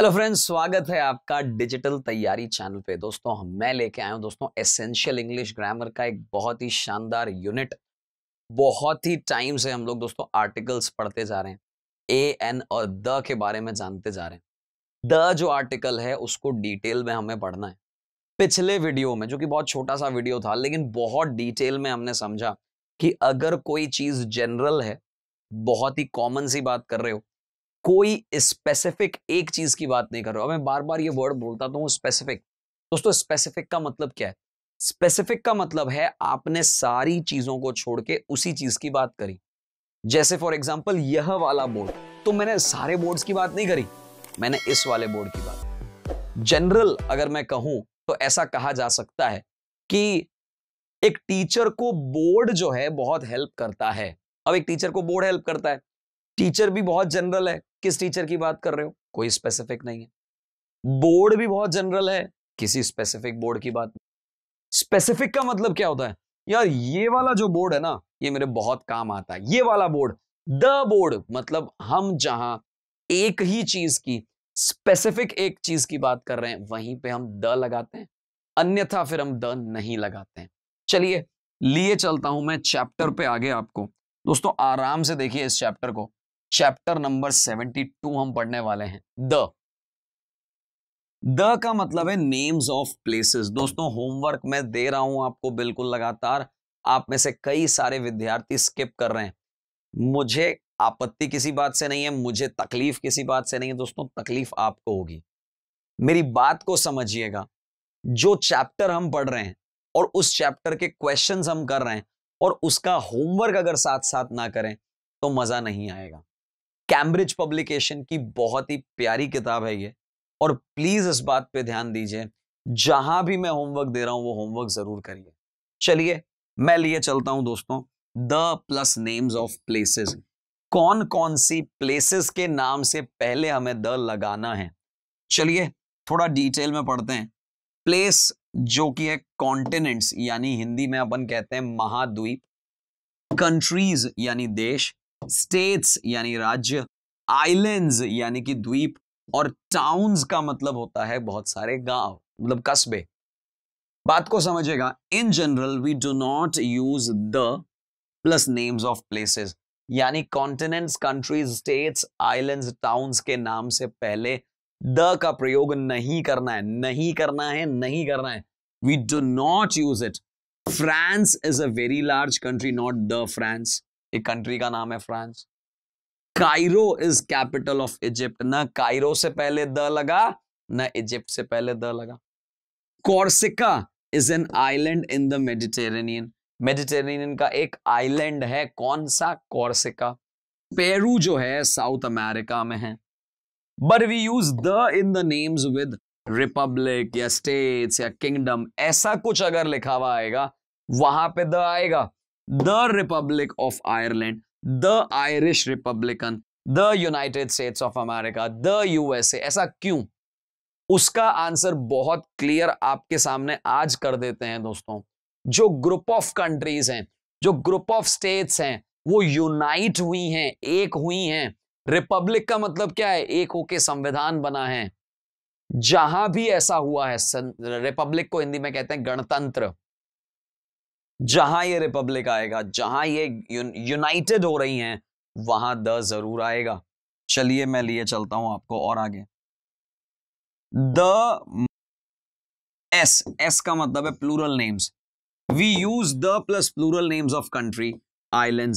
hello friends स्वागत है आपका डिजिटल तैयारी चैनल पे दोस्तों मैं लेके आया हूं दोस्तों एसेंशियल इंग्लिश ग्रामर का एक बहुत ही शानदार यूनिट बहुत ही टाइम से हम लोग दोस्तों आर्टिकल्स पढ़ते जा रहे हैं ए एन और द के बारे में जानते जा रहे हैं द जो आर्टिकल है उसको डिटेल में हमें पढ़ना है पिछले वीडियो में जो कि बहुत छोटा सा वीडियो था लेकिन बहुत डिटेल में हमने समझा कि अगर कोई चीज़ जनरल है बहुत ही कॉमन सी बात कर रहे हो कोई स्पेसिफिक एक चीज की बात नहीं कर रहा मैं बार बार ये वर्ड बोलता तो हूँ स्पेसिफिक दोस्तों स्पेसिफिक का मतलब क्या है स्पेसिफिक का मतलब है आपने सारी चीजों को छोड़ के उसी चीज की बात करी जैसे फॉर एग्जाम्पल यह वाला बोर्ड तो मैंने सारे बोर्ड्स की बात नहीं करी मैंने इस वाले बोर्ड की बात जनरल अगर मैं कहूं तो ऐसा कहा जा सकता है कि एक टीचर को बोर्ड जो है बहुत हेल्प करता है अब एक टीचर को बोर्ड हेल्प करता है टीचर भी बहुत जनरल है किस टीचर की बात कर रहे हो कोई स्पेसिफिक नहीं है बोर्ड भी बहुत जनरल है किसी स्पेसिफिक बोर्ड की बात स्पेसिफिक का मतलब क्या होता है यार ये वाला जो बोर्ड है ना ये मेरे बहुत काम आता है ये वाला बोर्ड द बोर्ड मतलब हम जहां एक ही चीज की स्पेसिफिक एक चीज की बात कर रहे हैं वहीं पे हम द लगाते हैं अन्यथा फिर हम द नहीं लगाते हैं चलिए लिए चलता हूं मैं चैप्टर पे आगे आपको दोस्तों आराम से देखिए इस चैप्टर को चैप्टर नंबर 72 हम पढ़ने वाले हैं द द का मतलब है नेम्स ऑफ प्लेसेस दोस्तों होमवर्क मैं दे रहा हूं आपको बिल्कुल लगातार आप में से कई सारे विद्यार्थी स्किप कर रहे हैं मुझे आपत्ति किसी बात से नहीं है मुझे तकलीफ किसी बात से नहीं है दोस्तों तकलीफ आपको होगी मेरी बात को समझिएगा जो चैप्टर हम पढ़ रहे हैं और उस चैप्टर के क्वेश्चंस हम कर रहे हैं और उसका होमवर्क अगर साथ साथ ना करें तो मजा नहीं आएगा कैम्ब्रिज पब्लिकेशन की बहुत ही प्यारी किताब है ये और प्लीज इस बात पे ध्यान दीजिए जहां भी मैं होमवर्क दे रहा हूं वो होमवर्क जरूर करिए चलिए मैं लिए चलता हूं दोस्तों the plus names of places कौन कौन सी प्लेसेस के नाम से पहले हमें द लगाना है चलिए थोड़ा डिटेल में पढ़ते हैं प्लेस जो कि है कॉन्टिनेंट्स यानी हिंदी में अपन कहते हैं महाद्वीप कंट्रीज यानी देश स्टेट्स यानी राज्य आइलैंड्स यानी कि द्वीप और टाउन्स का मतलब होता है बहुत सारे गांव मतलब कस्बे बात को समझेगा in general we do not use the plus names of places यानी continents countries states islands towns के नाम से पहले द का प्रयोग नहीं करना है नहीं करना है नहीं करना है we do not use it France is a very large country not the France एक कंट्री का नाम है France Cairo is capital of Egypt ना कायरो से पहले द लगा ना इजिप्ट से पहले द लगा Corsica is an island in the Mediterranean Mediterranean का एक आइलैंड है कौन सा कॉर्सिका पेरू जो है साउथ अमेरिका में है but we use the in the names with republic या स्टेट्स या किंगडम ऐसा कुछ अगर लिखा हुआ आएगा वहां पे द आएगा the Republic of Ireland the Irish republican the United States of America the USA ऐसा क्यों उसका आंसर बहुत क्लियर आपके सामने आज कर देते हैं दोस्तों जो ग्रुप ऑफ कंट्रीज हैं जो ग्रुप ऑफ स्टेट्स हैं वो यूनाइट हुई हैं एक हुई हैं रिपब्लिक का मतलब क्या है एक होके संविधान बना है जहां भी ऐसा हुआ है रिपब्लिक को हिंदी में कहते हैं गणतंत्र जहां ये रिपब्लिक आएगा जहां ये यूनाइटेड हो रही हैं वहां द जरूर आएगा चलिए मैं लिए चलता हूं आपको और आगे द एस एस का मतलब है plural names we use the plus plural names of country island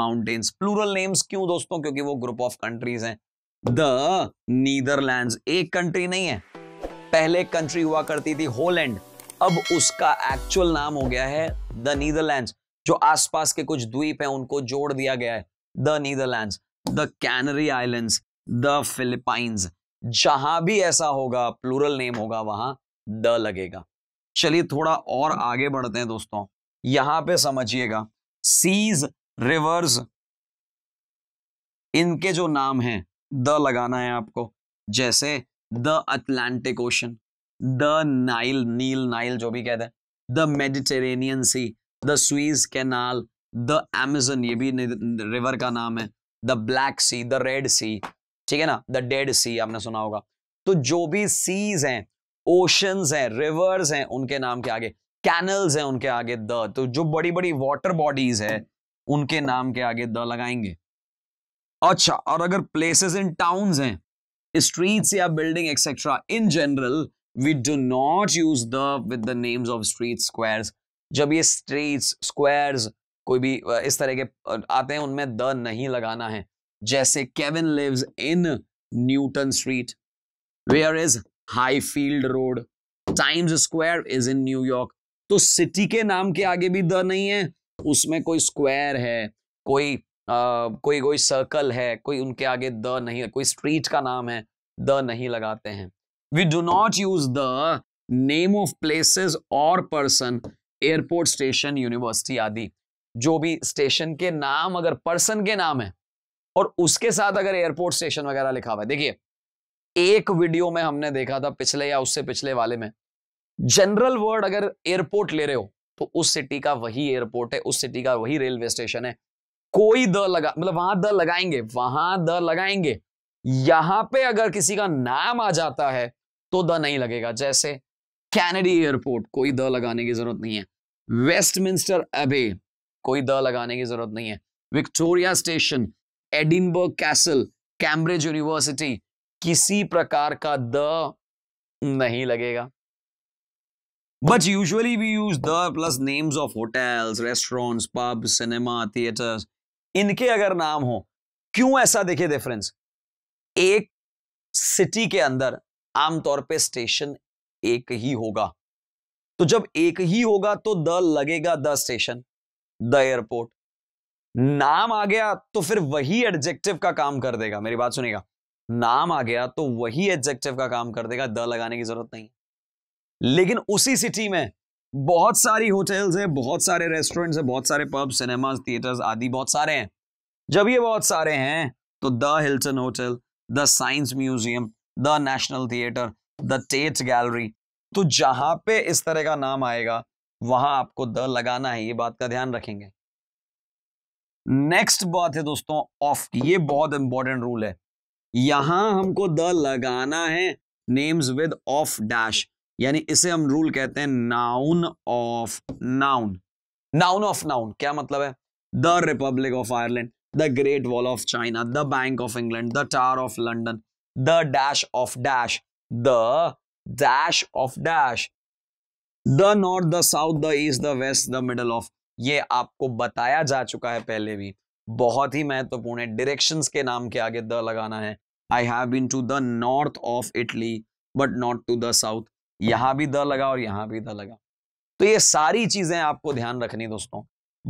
mountains plural names क्यों दोस्तों क्योंकि वो ग्रुप ऑफ कंट्रीज हैं द नीदरलैंड्स एक कंट्री नहीं है पहले कंट्री हुआ करती थी होलैंड अब उसका एक्चुअल नाम हो गया है द नीदरलैंड जो आसपास के कुछ द्वीप हैं उनको जोड़ दिया गया है the Netherland the Canary island the Philippines जहां भी ऐसा होगा प्लूरल नेम होगा वहां द लगेगा चलिए थोड़ा और आगे बढ़ते हैं दोस्तों यहां पे समझिएगा सीज रिवर्स इनके जो नाम हैं द लगाना है आपको जैसे the Atlantic ocean the Nile नील नाइल जो भी कहते हैं the Mediterranean sea the Suez canal the Amazon ये भी रिवर का नाम है the black sea the red sea ठीक है ना द डेड सी आपने सुना होगा तो जो भी सीज हैं ओशंस हैं रिवर्स हैं उनके नाम के आगे कैनल्स हैं उनके आगे द तो जो बड़ी बड़ी वाटर बॉडीज है उनके नाम के आगे द लगाएंगे अच्छा और अगर प्लेसेस इन टाउन्स हैं स्ट्रीट्स या building etcetera in general we do not use the with the names of street squares जब ये स्ट्रीट्स स्क्वायर्स कोई भी इस तरह के आते हैं उनमें द नहीं लगाना है जैसे Kevin lives in Newton street where is high field road times square is in New York तो सिटी के नाम के आगे भी द नहीं है उसमें कोई स्क्वायर है कोई आ, कोई कोई सर्कल है कोई उनके आगे द नहीं कोई स्ट्रीट का नाम है द नहीं लगाते हैं we do not use the name of places और पर्सन एयरपोर्ट स्टेशन यूनिवर्सिटी आदि जो भी स्टेशन के नाम अगर पर्सन के नाम है और उसके साथ अगर एयरपोर्ट स्टेशन वगैरह लिखा हुआ है देखिए एक वीडियो में हमने देखा था पिछले या उससे पिछले वाले में जनरल वर्ड अगर एयरपोर्ट ले रहे हो तो उस सिटी का वही एयरपोर्ट है उस सिटी का वही रेलवे स्टेशन है कोई द लगा मतलब वहां द लगाएंगे वहां द लगाएंगे यहां पे अगर किसी का नाम आ जाता है तो द नहीं लगेगा जैसे कैनेडी एयरपोर्ट कोई द लगाने की जरूरत नहीं है वेस्टमिंस्टर अबे कोई द लगाने की जरूरत नहीं है Victoria station Edinburgh castle Cambridge university किसी प्रकार का द नहीं लगेगा but usually we use the plus names of hotels, restaurants pub cinema theatres इनके अगर नाम हो क्यों ऐसा देखिए डिफरेंस एक सिटी के अंदर आमतौर पे स्टेशन एक ही होगा तो जब एक ही होगा तो द लगेगा द स्टेशन द एयरपोर्ट नाम आ गया तो फिर वही एडजेक्टिव का काम कर देगा मेरी बात सुनेगा नाम आ गया तो वही एडजेक्टिव का काम कर देगा द लगाने की जरूरत नहीं लेकिन उसी सिटी में बहुत सारी होटल्स हैं बहुत सारे रेस्टोरेंट्स हैं बहुत सारे पब सिनेमा थिएटर्स आदि बहुत सारे हैं जब ये बहुत सारे हैं तो the Hilton hotel the science museum the national theatre the Tate gallery तो जहां पे इस तरह का नाम आएगा वहां आपको द लगाना है ये बात का ध्यान रखेंगे नेक्स्ट बात है दोस्तों ऑफ ये बहुत इंपॉर्टेंट रूल है यहां हमको द लगाना है नेम्स विद ऑफ डैश यानी इसे हम रूल कहते हैं noun of noun noun of noun क्या मतलब है the Republic of Ireland the great wall of China the bank of England the tower of London the dash of dash the dash of dash the north the south the east the west the middle of ये आपको बताया जा चुका है पहले भी बहुत ही महत्वपूर्ण है डिरेक्शन के नाम के आगे द लगाना है I have been to the north of Italy but not to the south यहां भी द लगा और यहां भी द लगा तो ये सारी चीजें आपको ध्यान रखनी दोस्तों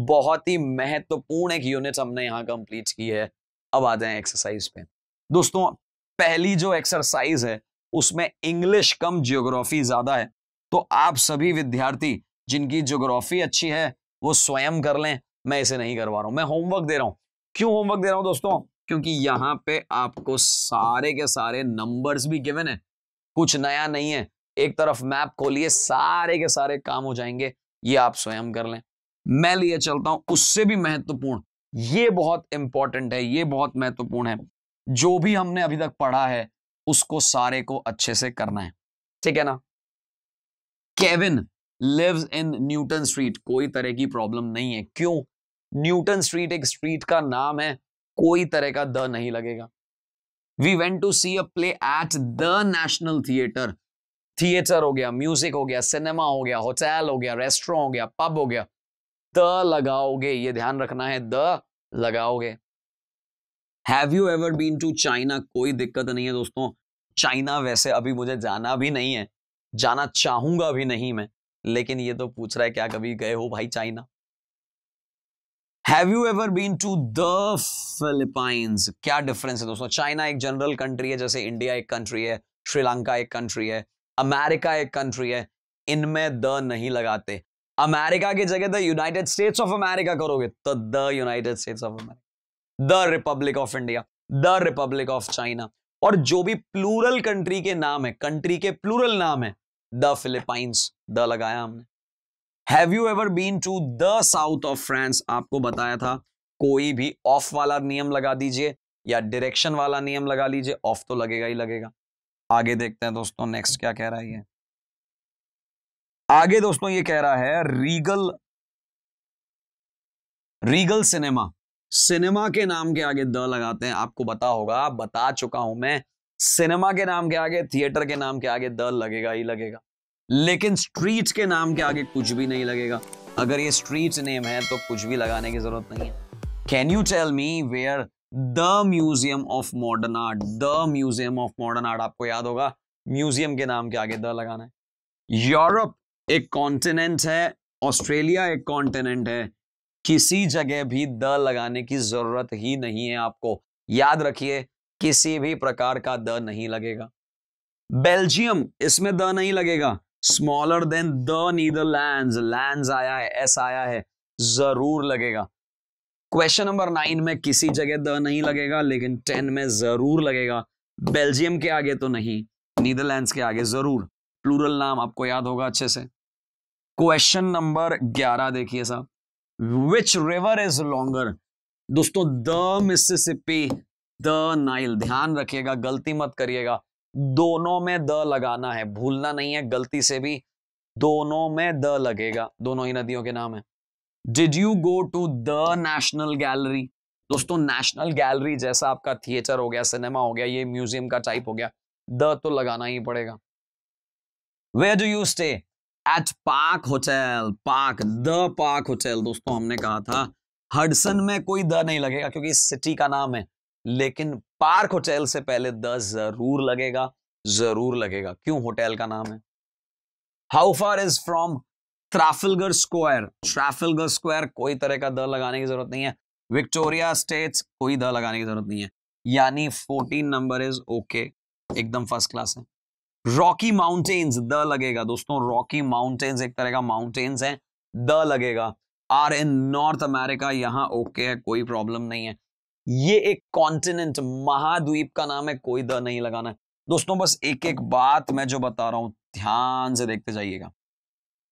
बहुत ही महत्वपूर्ण एक यूनिट हमने यहाँ कंप्लीट की है अब आ जाए एक्सरसाइज पे दोस्तों पहली जो एक्सरसाइज है उसमें इंग्लिश कम ज्योग्राफी ज्यादा है तो आप सभी विद्यार्थी जिनकी ज्योग्राफी अच्छी है वो स्वयं कर लें मैं इसे नहीं करवा रहा हूं मैं होमवर्क दे रहा हूं क्यों होमवर्क दे रहा हूं दोस्तों क्योंकि यहां पे आपको सारे के सारे नंबर्स भी गिवन है कुछ नया नहीं है एक तरफ मैप खोलिए सारे के सारे काम हो जाएंगे ये आप स्वयं कर लें मैं लिए चलता हूं उससे भी महत्वपूर्ण ये बहुत इंपॉर्टेंट है ये बहुत महत्वपूर्ण है जो भी हमने अभी तक पढ़ा है उसको सारे को अच्छे से करना है ठीक है ना Kevin lives in Newton street कोई तरह की प्रॉब्लम नहीं है क्यों न्यूटन स्ट्रीट एक स्ट्रीट का नाम है कोई तरह का द नहीं लगेगा we went to see a play at the national theatre theatre हो गया म्यूजिक हो गया सिनेमा हो गया होटल हो गया रेस्टोरेंट हो गया पब हो गया द लगाओगे ये ध्यान रखना है द लगाओगे have you ever been to China कोई दिक्कत नहीं है दोस्तों चाइना वैसे अभी मुझे जाना भी नहीं है जाना चाहूंगा भी नहीं मैं लेकिन ये तो पूछ रहा है क्या कभी गए हो भाई China have you ever been to the Philippines क्या डिफरेंस है दोस्तों चाइना एक जनरल कंट्री है जैसे इंडिया एक कंट्री है श्रीलंका एक कंट्री है अमेरिका एक कंट्री है इनमें द नहीं लगाते अमेरिका की जगह the United States of America करोगे तो the United States of America the Republic of India the Republic of China और जो भी प्लूरल कंट्री के नाम है कंट्री के प्लूरल नाम है द फिलिपाइंस द लगाया हमने have you ever been to the south of France आपको बताया था कोई भी ऑफ वाला नियम लगा दीजिए या डायरेक्शन वाला नियम लगा लीजिए ऑफ तो लगेगा ही लगेगा आगे देखते हैं दोस्तों नेक्स्ट क्या कह रहा है ये आगे दोस्तों ये कह रहा है रीगल रीगल सिनेमा सिनेमा के नाम के आगे द लगाते हैं आपको बता होगा बता चुका हूं मैं सिनेमा के नाम के आगे थिएटर के नाम के आगे द लगेगा ही लगेगा लेकिन स्ट्रीट के नाम के आगे कुछ भी नहीं लगेगा अगर ये स्ट्रीट नेम है तो कुछ भी लगाने की जरूरत नहीं है can you tell me where the museum of modern art the museum of modern art आपको याद होगा म्यूजियम के नाम के आगे द लगाना है यूरोप एक कॉन्टिनेंट है ऑस्ट्रेलिया एक कॉन्टिनेंट है किसी जगह भी द लगाने की जरूरत ही नहीं है आपको याद रखिए किसी भी प्रकार का द नहीं लगेगा बेल्जियम इसमें द नहीं लगेगा smaller than the Netherland land आया है एस आया है जरूर लगेगा क्वेश्चन नंबर नाइन में किसी जगह द नहीं लगेगा लेकिन टेन में जरूर लगेगा बेल्जियम के आगे तो नहीं नीदरलैंड्स के आगे जरूर प्लूरल नाम आपको याद होगा अच्छे से क्वेश्चन नंबर ग्यारह देखिए साहब विच रिवर इज लॉन्गर दोस्तों द मिसिसिपी द नाइल ध्यान रखिएगा गलती मत करिएगा दोनों में द लगाना है भूलना नहीं है गलती से भी दोनों में द लगेगा दोनों ही नदियों के नाम है did you go to the National Gallery दोस्तों नेशनल गैलरी जैसा आपका थिएटर हो गया सिनेमा हो गया ये म्यूजियम का टाइप हो गया द तो लगाना ही पड़ेगा where do you stay at Park Hotel Park the Park Hotel दोस्तों हमने कहा था हडसन में कोई द नहीं लगेगा क्योंकि सिटी का नाम है लेकिन पार्क होटल से पहले द जरूर लगेगा जरूर लगेगा क्यों होटल का नाम है how far is from Trafalgar Square Trafalgar Square कोई तरह का द लगाने की जरूरत नहीं है विक्टोरिया स्टेट्स कोई द लगाने की जरूरत नहीं है यानी फोर्टीन नंबर इज ओके एकदम फर्स्ट क्लास है रॉकी माउंटेन्स द लगेगा दोस्तों रॉकी माउंटेन्स एक तरह का माउंटेन्स है द लगेगा आर इन नॉर्थ अमेरिका यहाँ ओके है कोई प्रॉब्लम नहीं है ये एक कॉन्टिनेंट महाद्वीप का नाम है कोई द नहीं लगाना है दोस्तों बस एक एक बात मैं जो बता रहा हूं ध्यान से देखते जाइएगा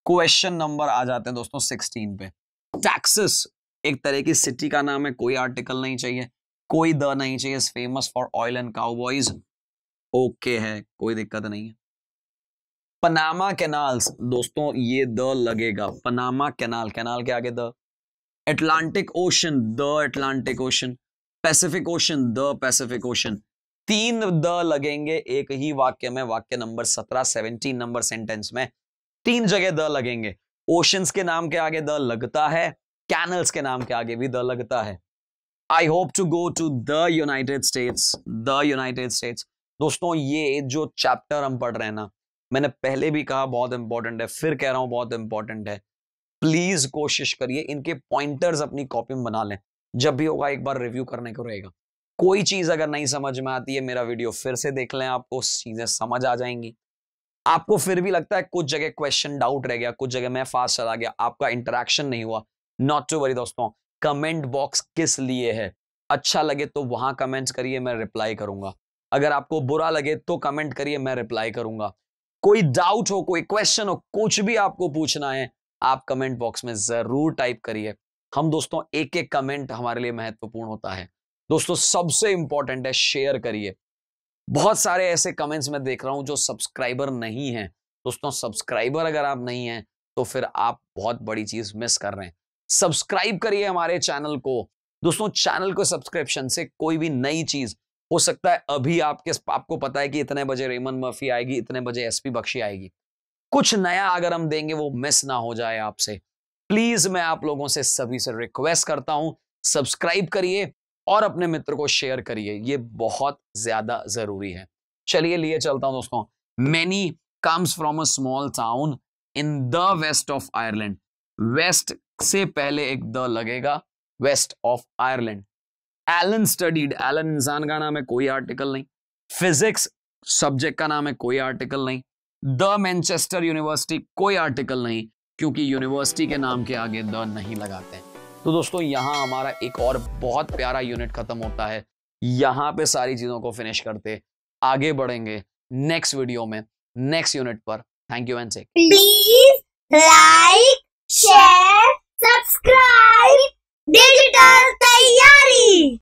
क्वेश्चन नंबर आ जाते हैं दोस्तों सिक्सटीन पे टैक्सिस एक तरह की सिटी का नाम है कोई आर्टिकल नहीं चाहिए कोई द नहीं चाहिए famous for oil and cowboys okay है कोई दिक्कत नहीं है पनामा कैनाल्स दोस्तों ये द लगेगा पनामा कैनाल कैनाल के आगे the Atlantic Ocean the Atlantic Ocean Pacific Ocean the Pacific Ocean तीन द लगेंगे एक ही वाक्य में वाक्य नंबर सत्रह सेवनटीन नंबर सेंटेंस में तीन जगह द लगेंगे ओशंस के नाम के आगे द लगता है कैनल्स के नाम के आगे भी द लगता है I hope to go to the United States the United States दोस्तों ये जो चैप्टर हम पढ़ रहे हैं ना मैंने पहले भी कहा बहुत इंपॉर्टेंट है फिर कह रहा हूं बहुत इंपॉर्टेंट है प्लीज कोशिश करिए इनके पॉइंटर्स अपनी कॉपी में बना लें जब भी होगा एक बार रिव्यू करने को रहेगा कोई चीज अगर नहीं समझ में आती है मेरा वीडियो फिर से देख लें आपको चीजें समझ आ जाएंगी आपको फिर भी लगता है कुछ जगह क्वेश्चन डाउट रह गया कुछ जगह मैं फास्ट चला गया आपका इंटरेक्शन नहीं हुआ नॉट टू वरी दोस्तों कमेंट बॉक्स किस लिए है अच्छा लगे तो वहां कमेंट्स करिए मैं रिप्लाई करूंगा अगर आपको बुरा लगे तो कमेंट करिए मैं रिप्लाई करूंगा कोई डाउट हो कोई क्वेश्चन हो कुछ भी आपको पूछना है आप कमेंट बॉक्स में जरूर टाइप करिए हम दोस्तों एक एक कमेंट हमारे लिए महत्वपूर्ण होता है दोस्तों सबसे इंपॉर्टेंट है शेयर करिए बहुत सारे ऐसे कमेंट्स मैं देख रहा हूं जो सब्सक्राइबर नहीं है दोस्तों सब्सक्राइबर अगर आप नहीं है तो फिर आप बहुत बड़ी चीज मिस कर रहे हैं सब्सक्राइब करिए हमारे चैनल को दोस्तों चैनल को सब्सक्रिप्शन से कोई भी नई चीज हो सकता है अभी आपके आपको पता है कि इतने बजे रेमन मफी आएगी इतने बजे एसपी बख्शी आएगी कुछ नया अगर हम देंगे वो मिस ना हो जाए आपसे प्लीज मैं आप लोगों से सभी से रिक्वेस्ट करता हूं सब्सक्राइब करिए और अपने मित्र को शेयर करिए ये बहुत ज्यादा जरूरी है चलिए लिए चलता हूं दोस्तों many comes from a small town in the west of Ireland west से पहले एक द लगेगा west of Ireland Alan studied Alan इंसान का नाम है कोई आर्टिकल नहीं फिजिक्स सब्जेक्ट का नाम है कोई आर्टिकल नहीं द मैनचेस्टर यूनिवर्सिटी कोई आर्टिकल नहीं क्योंकि यूनिवर्सिटी के नाम के आगे द नहीं लगाते हैं तो दोस्तों यहां हमारा एक और बहुत प्यारा यूनिट खत्म होता है यहां पे सारी चीजों को फिनिश करते आगे बढ़ेंगे नेक्स्ट वीडियो में नेक्स्ट यूनिट पर थैंक यू एंड से प्लीज लाइक शेयर डिजिटल तैयारी